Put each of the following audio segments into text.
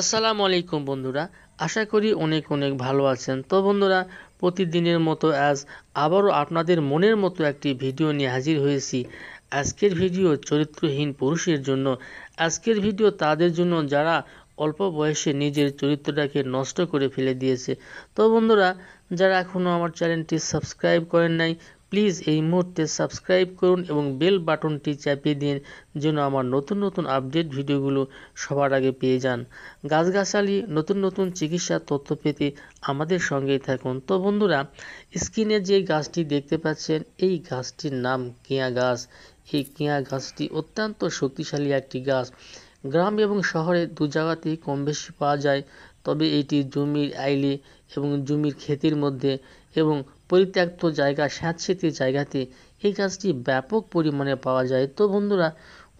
আসসালামু আলাইকুম বন্ধুরা আশা করি অনেক অনেক ভালো আছেন তো বন্ধুরা প্রতিদিনের মতো আজ আবারও আপনাদের মনের মতো একটি ভিডিও নিয়ে হাজির হয়েছি আজকের ভিডিও চরিত্রহীন পুরুষের জন্য আজকের ভিডিও তাদের জন্য যারা অল্প বয়সে নিজের চরিত্রটাকে নষ্ট করে ফেলে দিয়েছে তো বন্ধুরা যারা এখনও আমার চ্যানেলটি সাবস্ক্রাইব করেন নাই প্লিজ এই মুহূর্তে সাবস্ক্রাইব করুন এবং বেল বাটনটি চাপিয়ে দিন যেন আমার নতুন নতুন আপডেট ভিডিওগুলো সবার আগে পেয়ে যান গাছগাছালি নতুন নতুন চিকিৎসার তথ্য পেতে আমাদের সঙ্গেই থাকুন তো বন্ধুরা স্ক্রিনে যে গাছটি দেখতে পাচ্ছেন এই গাছটির নাম কেয়া গাছ এই কেয়া গাছটি অত্যন্ত শক্তিশালী একটি গাছ গ্রাম এবং শহরে দু জায়গাতেই কম বেশি পাওয়া যায় তবে এটি জমির আইলে এবং জমির ক্ষেতের মধ্যে এবং পরিত্যক্ত জায়গা স্যাঁতসেঁতে জায়গাতে এই গাছটি ব্যাপক পরিমাণে পাওয়া যায় তো বন্ধুরা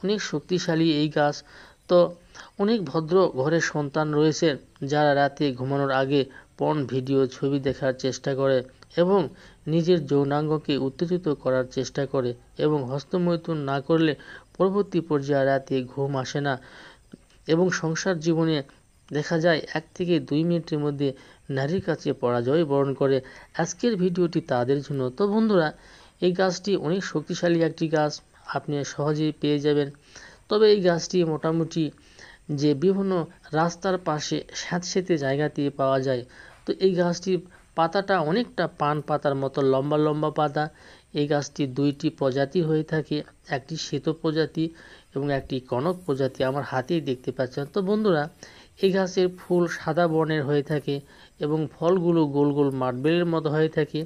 অনেক শক্তিশালী এই গাছ তো অনেক ভদ্র ঘরের সন্তান রয়েছে যারা রাতে ঘুমানোর আগে পর্ন ভিডিও ছবি দেখার চেষ্টা করে এবং নিজের যৌনাঙ্গকে উত্তেজিত করার চেষ্টা করে এবং হস্তমৈথুন না করলে পরবর্তী পর্যায়ে রাতে ঘুম আসে না এবং সংসার জীবনে দেখা যায় এক থেকে দুই মিনিটের মধ্যে নারীর কাছে পরাজয় বরণ করে আজকের ভিডিওটি তাদের জন্য তো বন্ধুরা এই গাছটি অনেক শক্তিশালী একটি গাছ আপনি সহজেই পেয়ে যাবেন তবে এই গাছটি মোটামুটি যে বিভিন্ন রাস্তার পাশে স্যাঁত জায়গা জায়গাতে পাওয়া যায় তো এই গাছটির পাতাটা অনেকটা পান পাতার মতো লম্বা লম্বা পাতা এই গাছটি দুইটি প্রজাতি হয়ে থাকে একটি শ্বেত প্রজাতি এবং একটি কনক প্রজাতি আমার হাতেই দেখতে পাচ্ছেন তো বন্ধুরা এই গাছের ফুল সাদা বর্ণের হয়ে থাকে এবং ফলগুলো গোল গোল মার্বেলের মতো হয়ে থাকে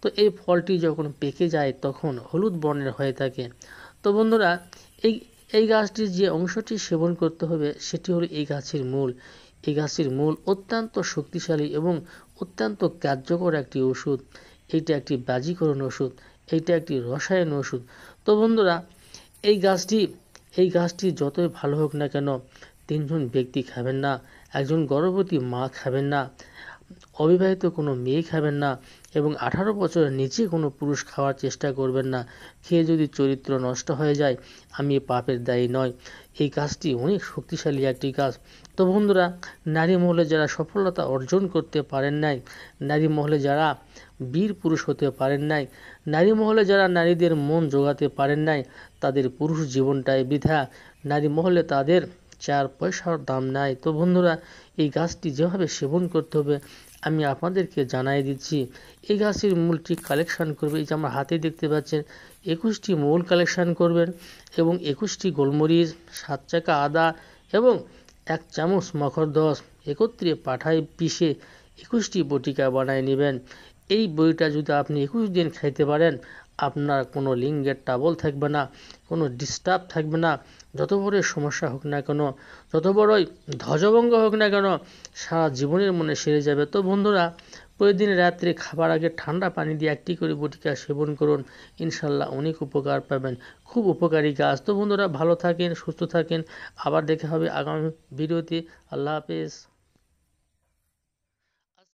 তো এই ফলটি যখন পেকে যায় তখন হলুদ বর্ণের হয়ে থাকে তো বন্ধুরা এই এই গাছটির যে অংশটি সেবন করতে হবে সেটি হলো এই গাছের মূল এই গাছের মূল অত্যন্ত শক্তিশালী এবং অত্যন্ত কার্যকর একটি ওষুধ এটা একটি বাজিকরণ ওষুধ এইটা একটি রসায়ন ওষুধ তো বন্ধুরা এই গাছটি এই গাছটি যতই ভালো হোক না কেন তিনজন ব্যক্তি খাবেন না একজন গর্ভবতী মা খাবেন না অবিবাহিত কোনো মেয়ে খাবেন না এবং আঠারো বছরের নিচে কোনো পুরুষ খাওয়ার চেষ্টা করবেন না খেয়ে যদি চরিত্র নষ্ট হয়ে যায় আমি পাপের দায়ী নয় এই কাজটি অনেক শক্তিশালী একটি কাজ তো বন্ধুরা নারী মহলে যারা সফলতা অর্জন করতে পারেন নাই নারী মহলে যারা বীর পুরুষ হতে পারেন নাই নারী মহলে যারা নারীদের মন জোগাতে পারেন নাই তাদের পুরুষ জীবনটাই বৃথা নারী মহলে তাদের চার পয়সার দাম নাই তো বন্ধুরা এই গাছটি যেভাবে সেবন করতে হবে আমি আপনাদেরকে জানাই দিচ্ছি এই গাছের মূলটি কালেকশান করবে এই যে আমার হাতে দেখতে পাচ্ছেন একুশটি মূল কালেকশান করবেন এবং একুশটি গোলমরিচ সাত চাকা আদা এবং এক চামচ মখর দশ একত্রে পাঠায় পিষে একুশটি বটিকা বানায় নেবেন এই বইটা যদি আপনি একুশ দিন খাইতে পারেন আপনার কোনো লিঙ্গের টাবল থাকবে না কোনো ডিস্টার্ব থাকবে না যত বড়ই সমস্যা হোক না কেন যত বড়ই ধ্বজভঙ্গ হোক না কেন সারা জীবনের মনে সেরে যাবে তো বন্ধুরা প্রতিদিন রাত্রে খাবার আগে ঠান্ডা পানি দিয়ে একটি করে বটিকা সেবন করুন ইনশাল্লাহ অনেক উপকার পাবেন খুব উপকারী গাছ তো বন্ধুরা ভালো থাকেন সুস্থ থাকেন আবার দেখা হবে আগামী ভিডিওতে আল্লাহ হাফেজ